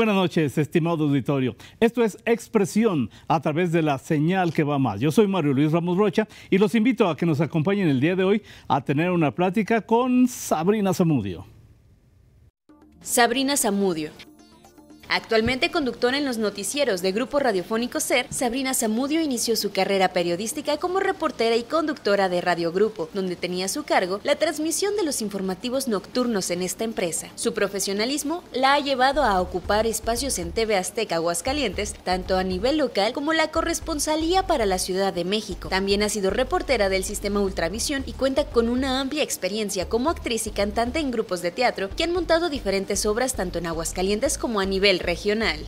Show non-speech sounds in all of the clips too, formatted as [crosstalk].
buenas noches, estimado auditorio. Esto es Expresión a través de la señal que va más. Yo soy Mario Luis Ramos Rocha y los invito a que nos acompañen el día de hoy a tener una plática con Sabrina Zamudio. Sabrina Zamudio Actualmente conductora en los noticieros de Grupo Radiofónico SER, Sabrina Zamudio inició su carrera periodística como reportera y conductora de Radio Grupo, donde tenía a su cargo la transmisión de los informativos nocturnos en esta empresa. Su profesionalismo la ha llevado a ocupar espacios en TV Azteca Aguascalientes, tanto a nivel local como la corresponsalía para la Ciudad de México. También ha sido reportera del sistema Ultravisión y cuenta con una amplia experiencia como actriz y cantante en grupos de teatro que han montado diferentes obras tanto en Aguascalientes como a nivel regional.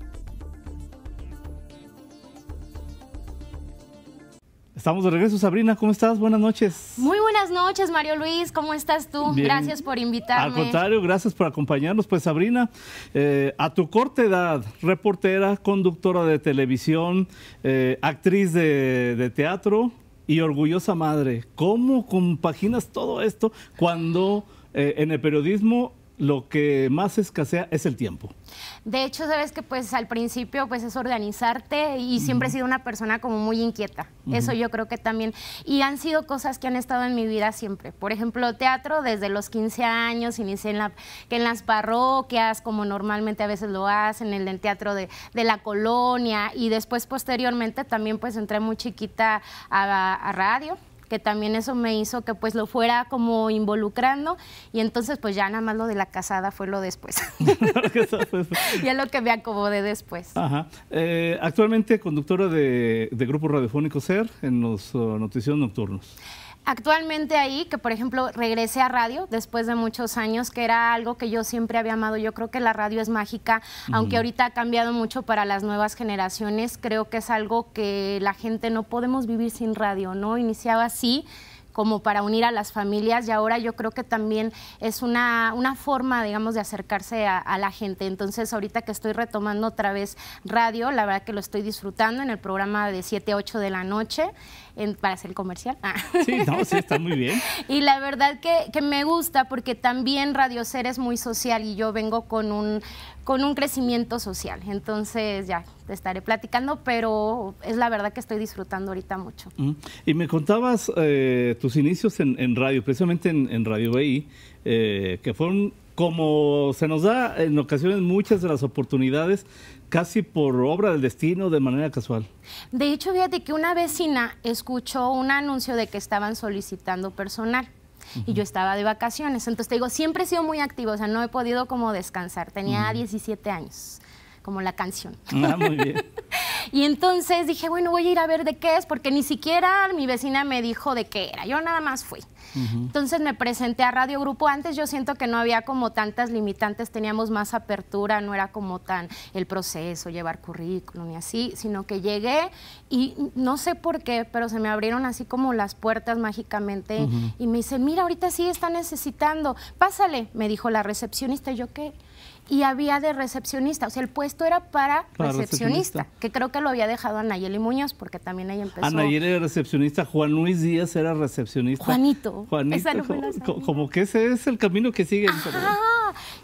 Estamos de regreso, Sabrina, ¿cómo estás? Buenas noches. Muy buenas noches, Mario Luis, ¿cómo estás tú? Gracias por invitarme. Al contrario, gracias por acompañarnos. Pues Sabrina, eh, a tu corta edad, reportera, conductora de televisión, eh, actriz de, teatro y orgullosa madre, ¿cómo compaginas todo esto cuando... Eh, en el periodismo lo que más escasea es el tiempo. De hecho, sabes que pues al principio pues es organizarte y siempre he sido una persona como muy inquieta. Eso yo creo que también. Y han sido cosas que han estado en mi vida siempre. Por ejemplo, teatro desde los 15 años, inicié en, la, que las parroquias, como normalmente a veces lo hacen, en el teatro de, la colonia. Y después posteriormente también pues entré muy chiquita a radio que también eso me hizo que pues lo fuera como involucrando y entonces pues ya nada más lo de la casada fue lo después. Y [laughs] [laughs] ya lo que me acomodé después. Ajá. Eh, actualmente conductora de, Grupo Radiofónico SER en los uh, noticios nocturnos actualmente ahí, que por ejemplo regresé a radio después de muchos años, que era algo que yo siempre había amado. Yo creo que la radio es mágica, aunque ahorita ha cambiado mucho para las nuevas generaciones, creo que es algo que la gente no podemos vivir sin radio, ¿no? Iniciaba así como para unir a las familias y ahora yo creo que también es una, una forma, digamos, de acercarse a, la gente. Entonces, ahorita que estoy retomando otra vez radio, la verdad que lo estoy disfrutando en el programa de 7 a 8 de la noche, en, para hacer el comercial. Ah. Sí, no, sí, está muy bien. [laughs] y la verdad que, que me gusta porque también Radio Ser es muy social y yo vengo con un con un crecimiento social. Entonces ya te estaré platicando, pero es la verdad que estoy disfrutando ahorita mucho. Mm. Y me contabas eh, tus inicios en, radio, precisamente en, Radio BI, eh, que fueron como se nos da en ocasiones muchas de las oportunidades, casi por obra del destino, de manera casual. De hecho, fíjate que una vecina escuchó un anuncio de que estaban solicitando personal y yo estaba de vacaciones. Entonces te digo, siempre he sido muy activo o sea, no he podido como descansar. Tenía diecisiete 17 años, como la canción. Ah, [laughs] y entonces dije, bueno, voy a ir a ver de qué es, porque ni siquiera mi vecina me dijo de qué era. Yo nada más fui. Entonces me presenté a Radio Grupo. Antes yo siento que no había como tantas limitantes, teníamos más apertura, no era como tan el proceso, llevar currículum y así, sino que llegué y no sé por qué, pero se me abrieron así como las puertas mágicamente y me dice, mira, ahorita sí está necesitando, pásale, me dijo la recepcionista, yo qué y había de recepcionista. O sea, el puesto era para, recepcionista, que creo que lo había dejado a Muñoz, porque también ella empezó. Ana era recepcionista, Juan Luis Díaz era recepcionista. Juanito. Juanito. como, que ese es el camino que sigue. Ajá.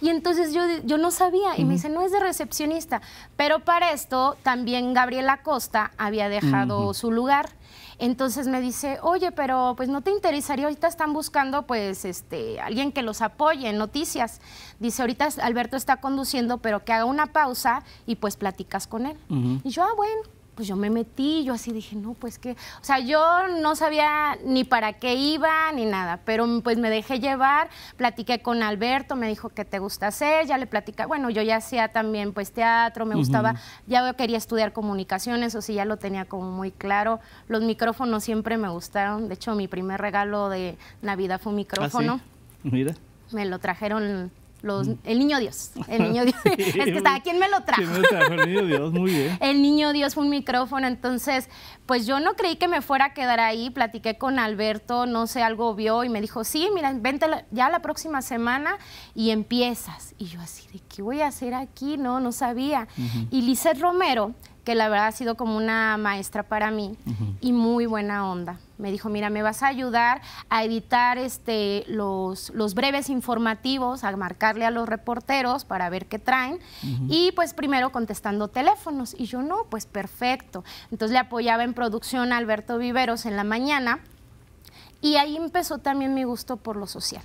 Y entonces yo, yo no sabía, y me dice, no es de recepcionista. Pero para esto también Gabriela Costa había dejado su lugar. Entonces me dice, oye, pero pues no te interesaría, ahorita están buscando pues este, alguien que los apoye en noticias. Dice, ahorita Alberto está conduciendo, pero que haga una pausa y pues platicas con él. Y yo, ah, bueno pues yo me metí, yo así dije, no, pues que, o sea, yo no sabía ni para qué iba ni nada, pero pues me dejé llevar, platiqué con Alberto, me dijo que te gusta hacer, ya le platicé, bueno, yo ya hacía también pues teatro, me gustaba, ya quería estudiar comunicaciones, o sí, ya lo tenía como muy claro, los micrófonos siempre me gustaron, de hecho mi primer regalo de Navidad fue un ¿Ah, micrófono. Mira. Me lo trajeron Mm. el niño Dios. El niño Dios. [laughs] es que estaba, ¿quién me lo trajo? El niño Dios, muy bien. [laughs] El niño Dios fue un micrófono. Entonces, pues yo no creí que me fuera a quedar ahí. Platiqué con Alberto, no sé, algo vio y me dijo, sí, mira, vente ya la próxima semana y empiezas. Y yo así, ¿de qué voy a hacer aquí? No, no sabía. Y Lizeth Romero que la verdad ha sido como una maestra para mí y muy buena onda. Me dijo, mira, me vas a ayudar a editar este, los, los breves informativos, a marcarle a los reporteros para ver qué traen. Y pues primero contestando teléfonos. Y yo, no, pues perfecto. Entonces le apoyaba en producción a Alberto Viveros en la mañana. Y ahí empezó también mi gusto por lo social.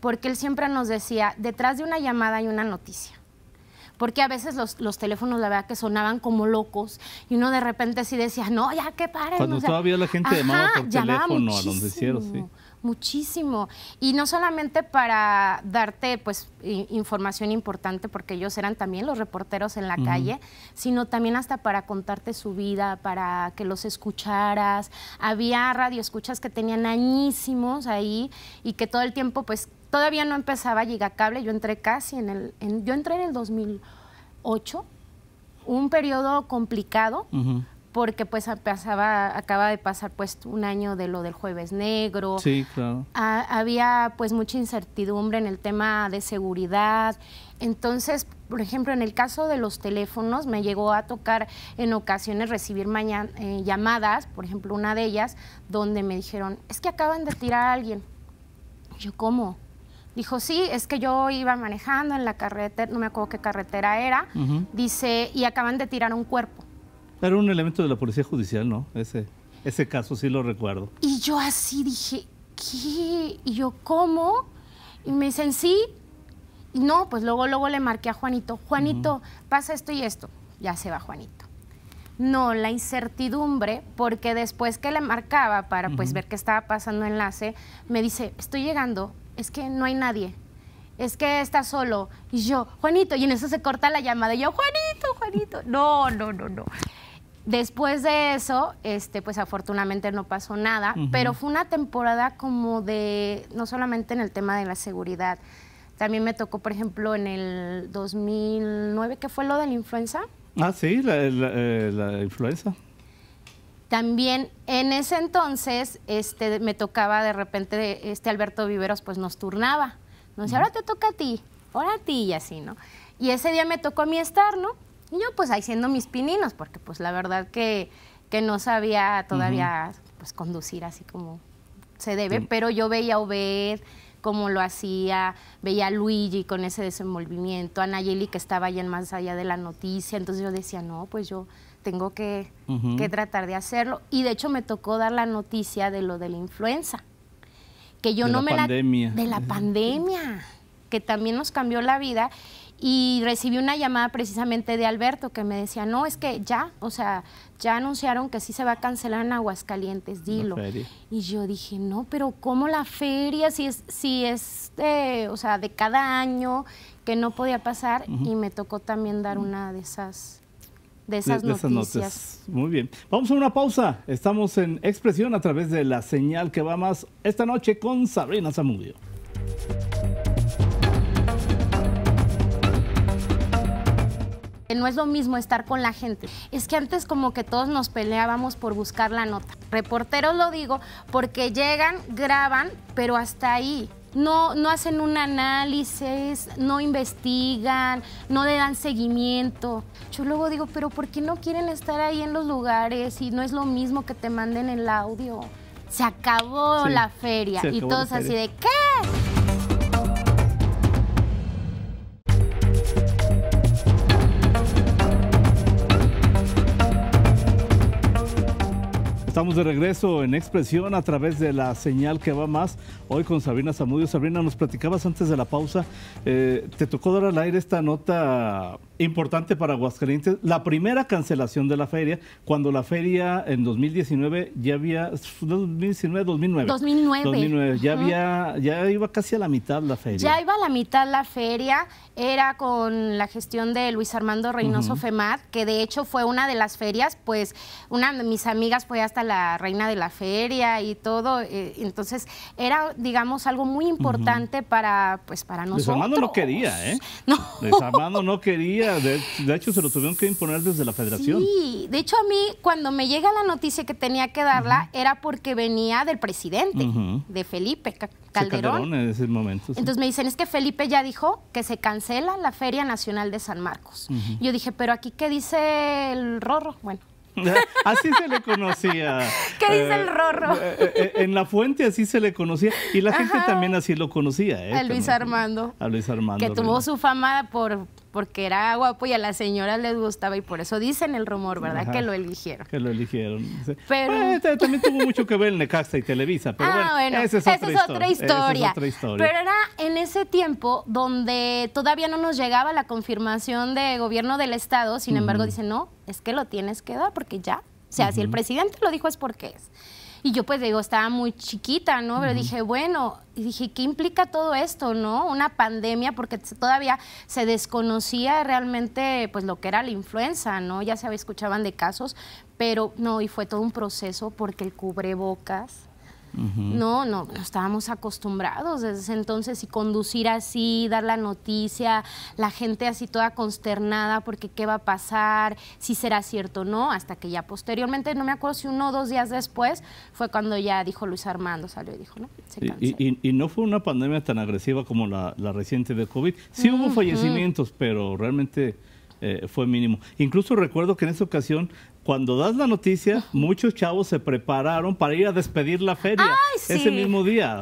Porque él siempre nos decía, detrás de una llamada hay una noticia porque a veces los, los teléfonos, la verdad, que sonaban como locos y uno de repente sí decía, no, ya que paren. Cuando o sea, todavía la gente llamaba por teléfono a donde hicieron, sí muchísimo. Y no solamente para darte pues información importante, porque ellos eran también los reporteros en la calle, sino también hasta para contarte su vida, para que los escucharas. Había radioescuchas que tenían añísimos ahí y que todo el tiempo pues Todavía no empezaba Cable, yo entré casi en el... yo entré en el 2008, un periodo complicado, porque pues pasaba, acaba de pasar pues un año de lo del jueves negro. Sí, claro. Ah, había pues mucha incertidumbre en el tema de seguridad. Entonces, por ejemplo, en el caso de los teléfonos, me llegó a tocar en ocasiones recibir mañana, eh, llamadas, por ejemplo, una de ellas, donde me dijeron, es que acaban de tirar a alguien. Yo, ¿cómo? Dijo, sí, es que yo iba manejando en la carretera, no me acuerdo qué carretera era, dice, y acaban de tirar un cuerpo. Era un elemento de la policía judicial, ¿no? Ese, ese caso sí lo recuerdo. Y yo así dije, ¿qué? Y yo, ¿cómo? Y me dicen, sí. Y no, pues luego, luego le marqué a Juanito, Juanito, pasa esto y esto. Ya se va Juanito. No, la incertidumbre, porque después que le marcaba para pues ver qué estaba pasando enlace, me dice, estoy llegando, es que no hay nadie, es que está solo. Y yo, Juanito, y en eso se corta la llamada. de yo, Juanito, Juanito. No, no, no, no. Después de eso, este, pues afortunadamente no pasó nada, pero fue una temporada como de, no solamente en el tema de la seguridad, también me tocó, por ejemplo, en el 2009, que fue lo de la influenza. Ah, sí, la eh, influenza. También en ese entonces este, me tocaba de repente, este Alberto Viveros pues nos turnaba. Nos decía, ahora te toca a ti, ahora a ti y así, ¿no? Y ese día me tocó a mí estar, ¿no? Y yo pues ahí siendo mis pininos, porque pues la verdad que, no sabía todavía pues conducir así como se debe, pero yo veía a Obed, como lo hacía, veía a Luigi con ese desenvolvimiento, a Nayeli que estaba allá en más allá de la noticia, entonces yo decía, no, pues yo tengo que, tratar de hacerlo. Y de hecho me tocó dar la noticia de lo de la influenza, que yo de no la me pandemia. la... De la pandemia, que también nos cambió la vida. Y recibí una llamada precisamente de Alberto que me decía, no, es que ya, o sea, ya anunciaron que sí se va a cancelar en Aguascalientes, dilo. Y yo dije, no, pero ¿cómo la feria? Si es, si es de, eh, o sea, de cada año, que no podía pasar, y me tocó también dar una de esas de esas, noticias. Muy bien. Vamos a una pausa. Estamos en Expresión a través de la señal que va más esta noche con Sabrina Zamudio. No es lo mismo estar con la gente. Es que antes como que todos nos peleábamos por buscar la nota. Reporteros lo digo porque llegan, graban, pero hasta ahí no, hacen un análisis, no investigan, no le dan seguimiento. Yo luego digo, pero ¿por qué no quieren estar ahí en los lugares y no es lo mismo que te manden el audio? Se acabó la feria y todos así de ¿qué? Estamos de regreso en Expresión a través de la señal que va más. Hoy con Sabrina Zamudio. Sabrina, nos platicabas antes de la pausa. Eh, te tocó dar al aire esta nota importante para Aguascalientes, la primera cancelación de la feria, cuando la feria en 2019 ya había, 2019, 2009. 2009. ya, había, ya iba casi a la mitad la feria. Ya iba a la mitad la feria, era con la gestión de Luis Armando Reynoso Femad, que de hecho fue una de las ferias, pues una de mis amigas fue hasta la reina de la feria y todo, eh, entonces era, digamos, algo muy importante para, pues, para nosotros. Luis Armando no quería, ¿eh? [laughs] No. Luis Armando no quería de, hecho se lo tuvieron que imponer desde la federación. Sí, de hecho a mí cuando me llega la noticia que tenía que darla era porque venía del presidente, de Felipe Calderón. en ese momento. Entonces me dicen, es que Felipe ya dijo que se cancela la Feria Nacional de San Marcos. Yo dije, pero aquí qué dice el rorro. Bueno, [laughs] Así se le conocía. [laughs] ¿Qué dice el eh, rorro? Eh, eh, en la fuente así se le conocía. Y la gente también así lo conocía. Eh, a Luis Armando. A Luis Armando. Que tuvo su fama por porque era guapo y a las señoras les gustaba y por eso dicen el rumor, ¿verdad? que lo eligieron. Que lo eligieron. Pero... Este también tuvo mucho que ver en Necasta y Televisa, pero ah, bueno, esa, es, otra historia, es otra historia. Pero era en ese tiempo donde todavía no nos llegaba la confirmación de gobierno del Estado, sin embargo, dicen, no, es que lo tienes que dar porque ya, o sea, si el presidente lo dijo es porque es. Y yo pues digo, estaba muy chiquita, ¿no? Pero dije, bueno, dije, ¿qué implica todo esto, no? Una pandemia, porque todavía se desconocía realmente pues lo que era la influenza, ¿no? Ya se escuchaban de casos, pero no, y fue todo un proceso porque el cubrebocas, no, no, estábamos acostumbrados desde entonces y conducir así, dar la noticia, la gente así toda consternada porque qué va a pasar, si será cierto o no, hasta que ya posteriormente, no me acuerdo si uno o dos días después, fue cuando ya dijo Luis Armando, salió y dijo, ¿no? y, y, no fue una pandemia tan agresiva como la, reciente de COVID. Sí hubo fallecimientos, pero realmente... Eh, fue mínimo. Incluso recuerdo que en esa ocasión cuando das la noticia, muchos chavos se prepararon para ir a despedir la feria ese mismo día.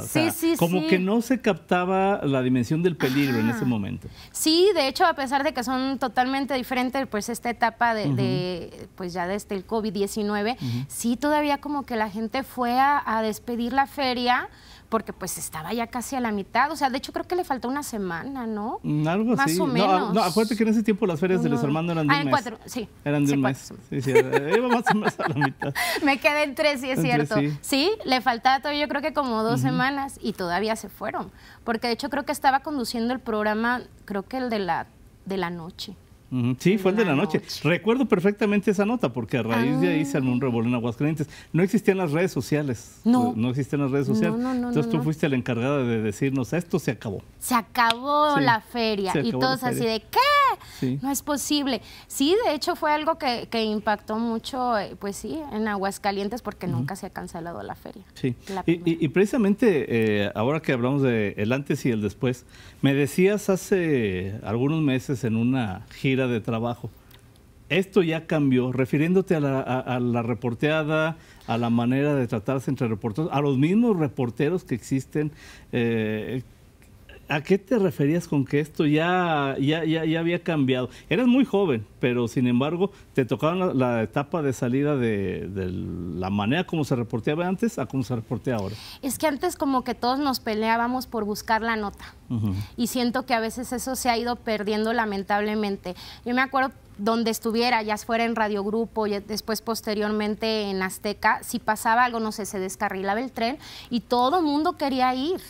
como que no se captaba la dimensión del peligro en ese momento. Sí, de hecho, a pesar de que son totalmente diferentes, pues esta etapa de, pues ya desde el COVID-19, sí, todavía como que la gente fue a despedir la feria porque pues estaba ya casi a la mitad. O sea, de hecho creo que le faltó una semana, ¿no? Mm, algo Más así. o menos. No, acuérdate que en ese tiempo las ferias de los hermanos eran de ah, un mes. cuatro, sí. Eran de un mes. Sí, sí, iba más o menos a la mitad. [laughs] Me quedé en tres, sí es cierto. sí. le faltaba todavía yo creo que como dos semanas y todavía se fueron. Porque de hecho creo que estaba conduciendo el programa, creo que el de la, de la noche. Sí, fue el de la noche. Recuerdo perfectamente esa nota porque a raíz de ahí se armó un ah. revuelo en Aguascalientes. No existían las redes sociales. No. Eh, no existían las redes sociales. Entonces tú fuiste la encargada de decirnos, esto se acabó. Se acabó la feria. y todos así de, ¿qué? No es posible. Sí, de hecho fue algo que, impactó mucho, eh, pues sí, en Aguascalientes porque nunca se ha cancelado la feria. Sí. y, precisamente eh, ahora que hablamos de antes y el después, me decías hace algunos meses en una gira de trabajo. Esto ya cambió, refiriéndote a la, reporteada, a la manera de tratarse entre reporteros, a los mismos reporteros que existen, eh, ¿A qué te referías con que esto ya, ya, ya, había cambiado? Eras muy joven, pero sin embargo te tocaba la, etapa de salida de, la manera como se reporteaba antes a como se reportea ahora. Es que antes como que todos nos peleábamos por buscar la nota y siento que a veces eso se ha ido perdiendo lamentablemente. Yo me acuerdo donde estuviera, ya fuera en Radio Grupo, y después posteriormente en Azteca, si pasaba algo, no sé, se descarrilaba el tren y todo mundo quería ir.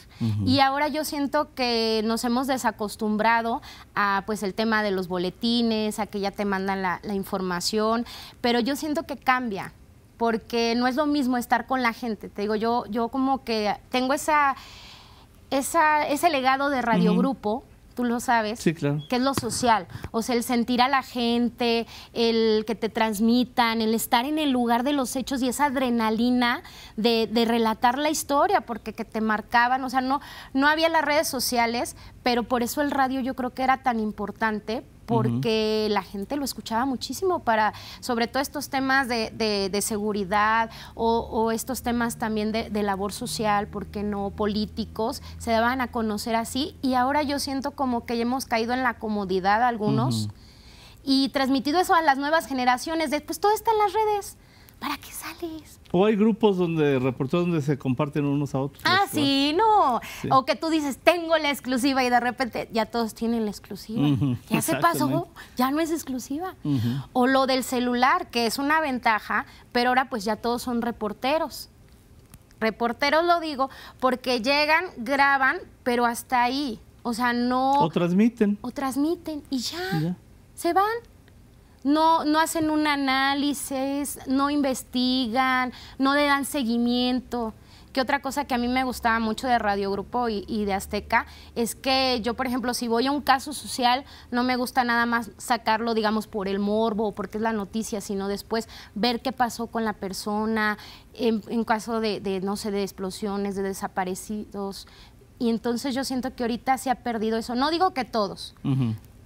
Y ahora yo siento que nos hemos desacostumbrado a pues el tema de los boletines, a que ya te mandan la, información, pero yo siento que cambia, porque no es lo mismo estar con la gente. Te digo, yo, yo como que tengo esa, esa ese legado de radiogrupo tú lo sabes, que es lo social. O sea, el sentir a la gente, el que te transmitan, el estar en el lugar de los hechos y esa adrenalina de, de relatar la historia, porque que te marcaban, o sea, no, no había las redes sociales, pero por eso el radio yo creo que era tan importante porque la gente lo escuchaba muchísimo para, sobre todo estos temas de, de, seguridad o, estos temas también de, labor social, porque no políticos, se daban a conocer así y ahora yo siento como que hemos caído en la comodidad algunos. Y transmitido eso a las nuevas generaciones, después todo está en las redes. ¿Para qué sales? O hay grupos donde reporteros donde se comparten unos a otros. Ah, sí, no. O que tú dices, tengo la exclusiva y de repente ya todos tienen la exclusiva. Ya se pasó, ya no es exclusiva. O lo del celular, que es una ventaja, pero ahora pues ya todos son reporteros. Reporteros lo digo porque llegan, graban, pero hasta ahí. O sea, no... O transmiten. O transmiten y ya. Se van no, no hacen un análisis, no investigan, no le dan seguimiento. Que otra cosa que a mí me gustaba mucho de Radio Grupo y, de Azteca es que yo, por ejemplo, si voy a un caso social, no me gusta nada más sacarlo, digamos, por el morbo o porque es la noticia, sino después ver qué pasó con la persona en, caso de, no sé, de explosiones, de desaparecidos, y entonces yo siento que ahorita se ha perdido eso. No digo que todos,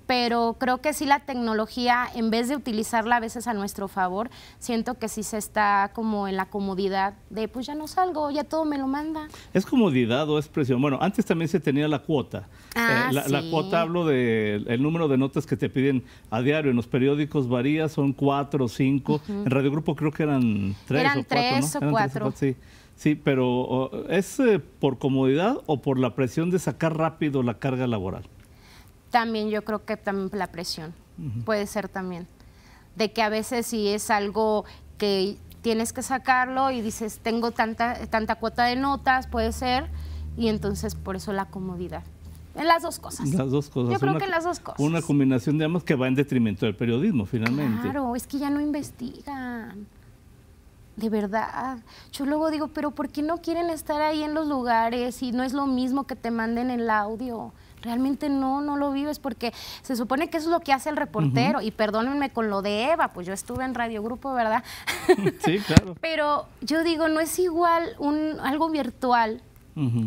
pero creo que sí la tecnología, en vez de utilizarla a veces a nuestro favor, siento que sí se está como en la comodidad de, pues ya no salgo, ya todo me lo manda. ¿Es comodidad o es presión? Bueno, antes también se tenía la cuota. Ah, eh, la, sí. la, cuota, hablo del número de notas que te piden a diario. En los periódicos varía, son cuatro o cinco. En Radio Grupo creo que eran tres o cuatro. eran o cuatro sí. Sí, pero ¿es eh, por comodidad o por la presión de sacar rápido la carga laboral? También yo creo que también la presión puede ser también. De que a veces si es algo que tienes que sacarlo y dices, tengo tanta, tanta cuota de notas, puede ser, y entonces por eso la comodidad. En las dos cosas. Las dos cosas. Yo creo que en las dos cosas. Una combinación de ambas que va en detrimento del periodismo, finalmente. Claro, es que ya no investigan. De verdad. Yo luego digo, pero ¿por qué no quieren estar ahí en los lugares y no es lo mismo que te manden el audio? realmente no, no lo vives porque se supone que eso es lo que hace el reportero. Y perdónenme con lo de Eva, pues yo estuve en Radio Grupo, ¿verdad? [laughs] Sí, claro. Pero yo digo, no es igual un, algo virtual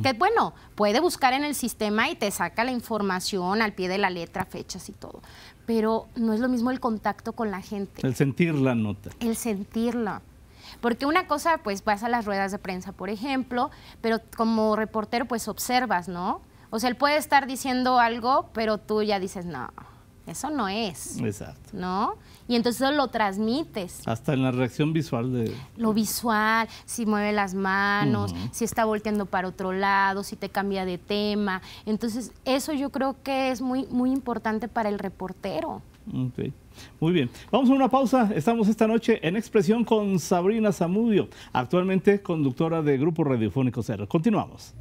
Que bueno, puede buscar en el sistema y te saca la información al pie de la letra, fechas y todo. Pero no es lo mismo el contacto con la gente. El sentir la nota. El sentirla. Porque una cosa, pues vas a las ruedas de prensa, por ejemplo, pero como reportero, pues observas, ¿no? O sea, él puede estar diciendo algo, pero tú ya dices, no, eso no es. Exacto. ¿No? Y entonces lo transmites. Hasta en la reacción visual de... Lo visual, si mueve las manos, si está volteando para otro lado, si te cambia de tema. Entonces eso yo creo que es muy, muy importante para el reportero. Okay. Muy bien, vamos a una pausa. Estamos esta noche en expresión con Sabrina Zamudio, actualmente conductora de Grupo Radiofónico Cero. Continuamos.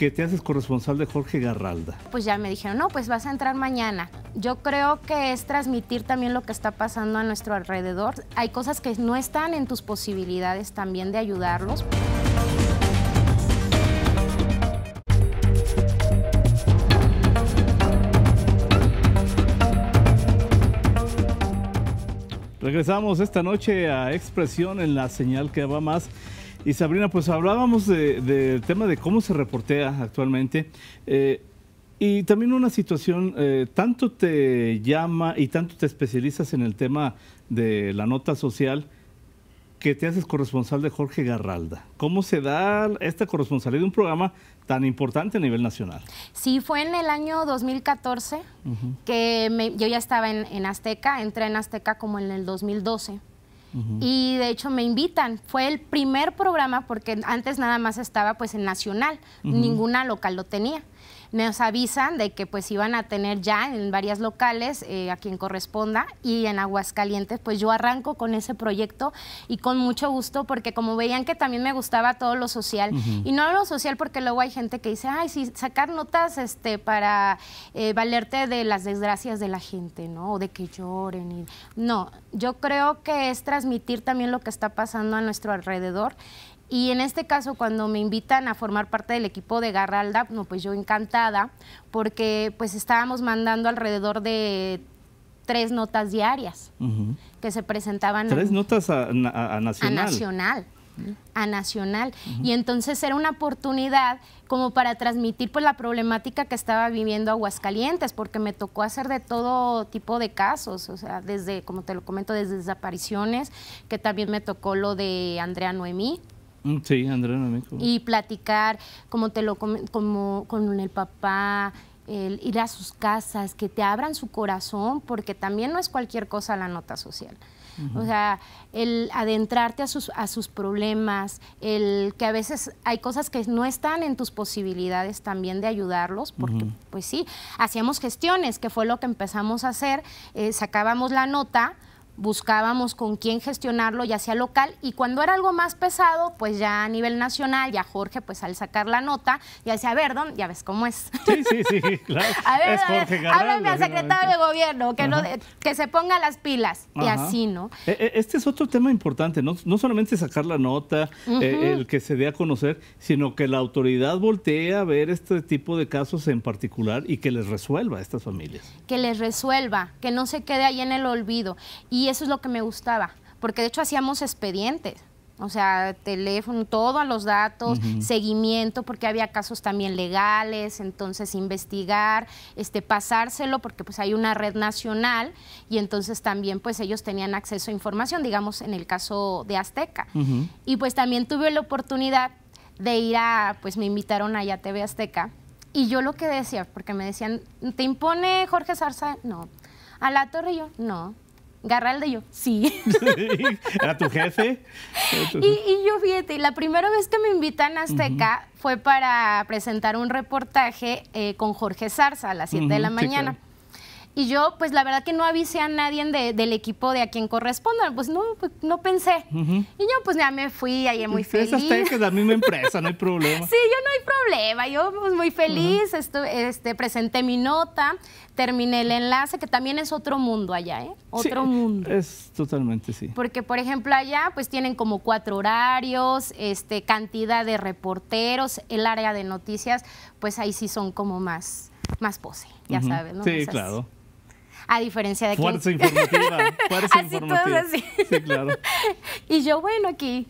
que te haces corresponsal de Jorge Garralda? Pues ya me dijeron, no, pues vas a entrar mañana. Yo creo que es transmitir también lo que está pasando a nuestro alrededor. Hay cosas que no están en tus posibilidades también de ayudarlos. Regresamos esta noche a Expresión en la señal que va más. Y Sabrina, pues hablábamos del tema de cómo se reportea actualmente. Eh, y también una situación, eh, tanto te llama y tanto te especializas en el tema de la nota social que te haces corresponsal de Jorge Garralda. ¿Cómo se da esta corresponsalía de un programa tan importante a nivel nacional? Sí, fue en el año 2014 que yo ya estaba en, en Azteca, entré en Azteca como en el 2012. Y de hecho me invitan. Fue el primer programa porque antes nada más estaba pues en nacional, ninguna local lo tenía nos avisan de que pues iban a tener ya en varias locales eh, a quien corresponda y en Aguascalientes pues yo arranco con ese proyecto y con mucho gusto porque como veían que también me gustaba todo lo social y no lo social porque luego hay gente que dice, ay, sí, sacar notas este, para eh, valerte de las desgracias de la gente, ¿no? O de que lloren. Y... No, yo creo que es transmitir también lo que está pasando a nuestro alrededor. Y en este caso, cuando me invitan a formar parte del equipo de Garralda, no, pues yo encantada, porque pues estábamos mandando alrededor de tres notas diarias que se presentaban. Tres notas a, Nacional. A Nacional. A Nacional. Y entonces era una oportunidad como para transmitir pues, la problemática que estaba viviendo Aguascalientes, porque me tocó hacer de todo tipo de casos, o sea, desde, como te lo comento, desde desapariciones, que también me tocó lo de Andrea Noemí, Mm, sí, Y platicar, como te lo como con el papá, el ir a sus casas, que te abran su corazón, porque también no es cualquier cosa la nota social. O sea, el adentrarte a sus, a sus problemas, el que a veces hay cosas que no están en tus posibilidades también de ayudarlos, porque pues sí, hacíamos gestiones, que fue lo que empezamos a hacer, eh, sacábamos la nota, buscábamos con quién gestionarlo, ya sea local, y cuando era algo más pesado, pues ya a nivel nacional, ya Jorge, pues al sacar la nota, ya decía, a ver, ya ves cómo es. Sí, sí, sí, [laughs] claro. [laughs] a ver, al secretario de gobierno, que, no, que se ponga las pilas, y así, ¿no? E, e, este es otro tema importante, no, solamente sacar la nota, eh, el que se dé a conocer, sino que la autoridad voltee a ver este tipo de casos en particular y que les resuelva a estas familias. Que les resuelva, que no se quede ahí en el olvido. Y eso es lo que me gustaba, porque de hecho hacíamos expedientes. O sea, teléfono, a los datos, seguimiento, porque había casos también legales, entonces investigar, este, pasárselo, porque pues hay una red nacional y entonces también pues ellos tenían acceso a información, digamos en el caso de Azteca. Y pues también tuve la oportunidad de ir a, pues me invitaron allá a TV Azteca y yo lo que decía, porque me decían, ¿te impone Jorge Zarza? No. ¿A la torre yo? No. Garralde, de yo, sí. [laughs] ¿Era tu jefe? Y, yo, fíjate, la primera vez que me invitan a Azteca fue para presentar un reportaje eh, con Jorge Zarza a las 7 de la mañana. Y yo, pues la verdad que no avisé a nadie del equipo de a quien corresponda, pues no, pues, no pensé. Y yo, pues ya me fui, ahí muy feliz. Esas es la misma empresa, no hay problema. [laughs] sí, yo no hay problema, yo pues, muy feliz, este, presenté mi nota, terminé el enlace, que también es otro mundo allá, ¿eh? Otro mundo. Es totalmente, sí. Porque, por ejemplo, allá pues tienen como cuatro horarios, este, cantidad de reporteros, el área de noticias, pues ahí sí son como más, más pose, ya sabes, ¿no? Sí, claro a diferencia de que Fuerza [laughs] informativa, así informativa. Sí, claro. [laughs] Y yo, bueno, aquí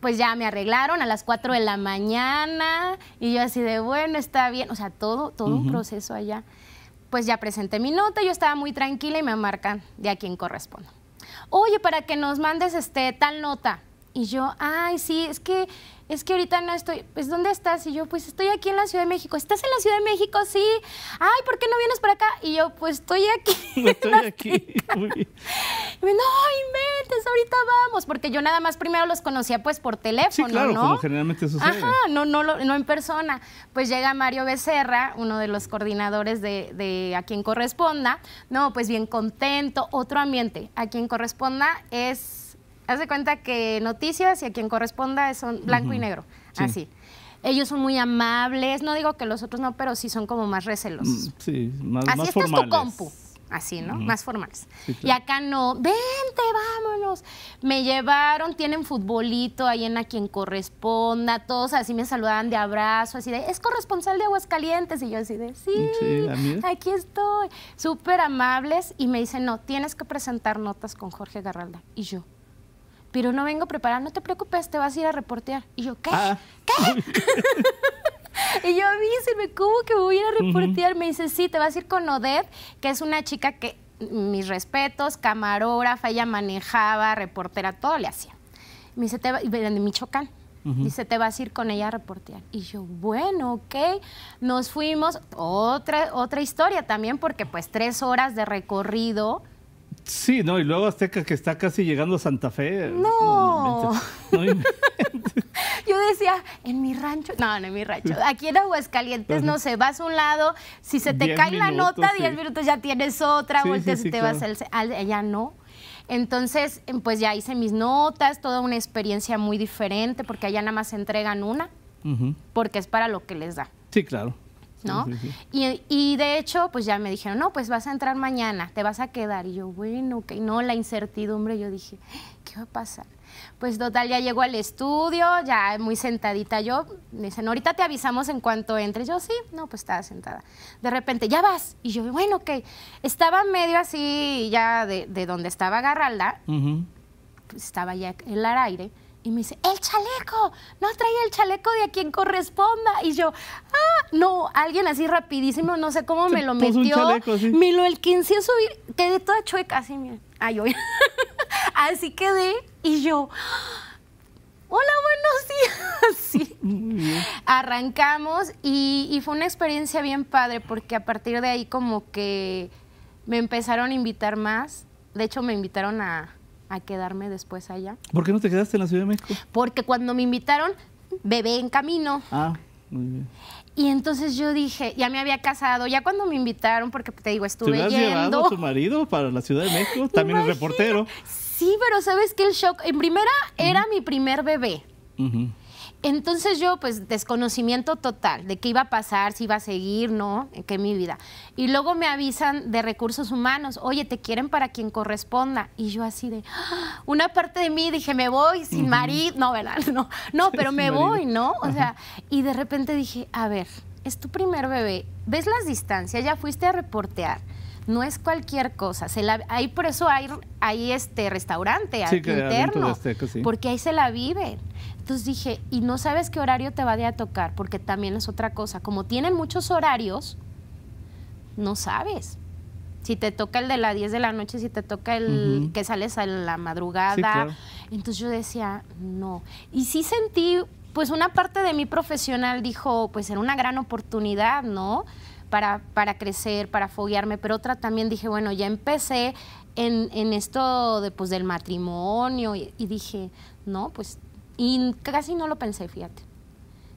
pues ya me arreglaron a las 4 de la mañana y yo así de bueno, está bien, o sea, todo, todo un proceso allá. Pues ya presenté mi nota, yo estaba muy tranquila y me marcan de a quién corresponde. Oye, para que nos mandes este, tal nota. Y yo, ay, sí, es que es que ahorita no estoy, pues ¿dónde estás? Y yo, pues estoy aquí en la Ciudad de México. ¿Estás en la Ciudad de México? Sí. Ay, ¿por qué no vienes para acá? Y yo, pues estoy aquí. [laughs] estoy aquí. me, no inventes, ahorita vamos, porque yo nada más primero los conocía pues por teléfono, sí, claro, ¿no? como generalmente sucede. Ajá, no, no, no en persona. Pues llega Mario Becerra, uno de los coordinadores de a quien corresponda. No, pues bien contento, otro ambiente. A quien corresponda es Haz de cuenta que noticias y a quien corresponda son blanco y negro, así. Ellos son muy amables, no digo que los otros no, pero sí son como más recelos. Mm, sí, más, así es estás tu compu así, ¿no? Más formales. Y acá no, vente, vámonos. Me llevaron, tienen futbolito ahí en a quien corresponda, todos así me saludaban de abrazo, así de, es corresponsal de Aguascalientes, y yo así de, sí aquí estoy. Súper amables, y me dicen, no, tienes que presentar notas con Jorge Garralda. Y yo, pero no vengo preparada, no te preocupes, te vas a ir a reportear. Y yo, ¿qué? Ah. ¿Qué? [laughs] y yo, mí, ¿cómo que me voy a a reportear? Me dice, sí, te vas a ir con Odette, que es una chica que, mis respetos, camarógrafa, ella manejaba, reportera, todo le hacía. Me dice, te de Michoacán. Dice, te vas a ir con ella a reportear. Y yo, bueno, ok. Nos fuimos, otra, otra historia también, porque pues tres horas de recorrido Sí, no, y luego Azteca que está casi llegando a Santa Fe. No. [laughs] Yo decía, en mi rancho, no, no en mi rancho, aquí en Aguascalientes, no se vas a un lado, si se te cae la nota, 10 minutos ya tienes otra, sí, y te vas al, allá no. Entonces, em, pues ya hice mis notas, toda una experiencia muy diferente, porque allá nada más se entregan una, porque es para lo que les da. Sí, claro. ¿no? y, de hecho, pues ya me dijeron, no, pues vas a entrar mañana, te vas a quedar. Y yo, bueno, que no, la incertidumbre, yo dije, ¿qué va a pasar? Pues total, ya llego al estudio, ya muy sentadita yo, me dicen, ahorita te avisamos en cuanto entres. Yo, sí, no, pues estaba sentada. De repente, ya vas. Y yo, bueno, ok. Estaba medio así ya de, de donde estaba Garralda, pues estaba ya el aire. Y me dice, el chaleco, no trae el chaleco de a quien corresponda. Y yo, ah, no, alguien así rapidísimo, no sé cómo me lo metió. Chaleco, ¿sí? Me lo alcancé a subir, quedé toda chueca, así, mira. Ay, hoy. [laughs] así quedé y yo, hola, buenos días. [laughs] Arrancamos y fue una experiencia bien padre porque a partir de ahí como que me empezaron a invitar más. De hecho, me invitaron a a quedarme después allá. ¿Por qué no te quedaste en la Ciudad de México? Porque cuando me invitaron, bebé en camino. Ah, muy bien. Y entonces yo dije, ya me había casado, ya cuando me invitaron, porque te digo, estuve ¿Te yendo. llevado a tu marido para la Ciudad de México? También es reportero. Sí, pero sabes que el shock, en primera, era mi primer bebé. Entonces yo, pues, desconocimiento total de qué iba a pasar, si iba a seguir, no, en qué mi vida. Y luego me avisan de recursos humanos, oye, te quieren para quien corresponda. Y yo así de, ¡Ah! una parte de mí dije, me voy sin marido, no, ¿verdad? [laughs] No, no pero me voy, ¿no? O sea, y de repente dije, a ver, es tu primer bebé, ves las distancias, ya fuiste a reportear no es cualquier cosa. Se ahí por eso hay, este restaurante interno, porque ahí se la vive. Entonces dije, y no sabes qué horario te va a tocar, porque también es otra cosa. Como tienen muchos horarios, no sabes. Si te toca el de las 10 de la noche, si te toca el que sales a la madrugada. Entonces yo decía, no. Y sí sentí, pues una parte de mi profesional dijo, pues era una gran oportunidad, ¿no? Para, para crecer, para foguearme, pero otra también dije, bueno, ya empecé en, en esto de, pues, del matrimonio y dije, no, pues y casi no lo pensé, fíjate.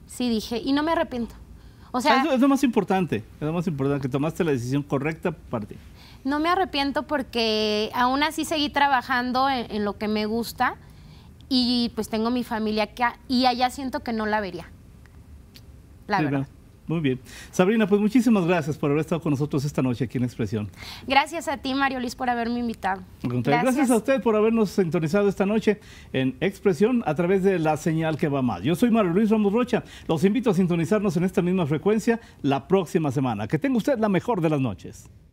Sí dije, y no me arrepiento. O sea, es, lo más importante, es lo más importante, que tomaste la decisión correcta para ti. No me arrepiento porque aún así seguí trabajando en, lo que me gusta y pues tengo mi familia que y allá siento que no la vería. La verdad. Muy bien. Sabrina, pues muchísimas gracias por haber estado con nosotros esta noche aquí en Expresión. Gracias a ti, Mario Luis, por haberme invitado. Gracias. a usted por habernos sintonizado esta noche en Expresión a través de la señal que va más. Yo soy Mario Luis Ramos Rocha. Los invito a sintonizarnos en esta misma frecuencia la próxima semana. Que tenga usted la mejor de las noches.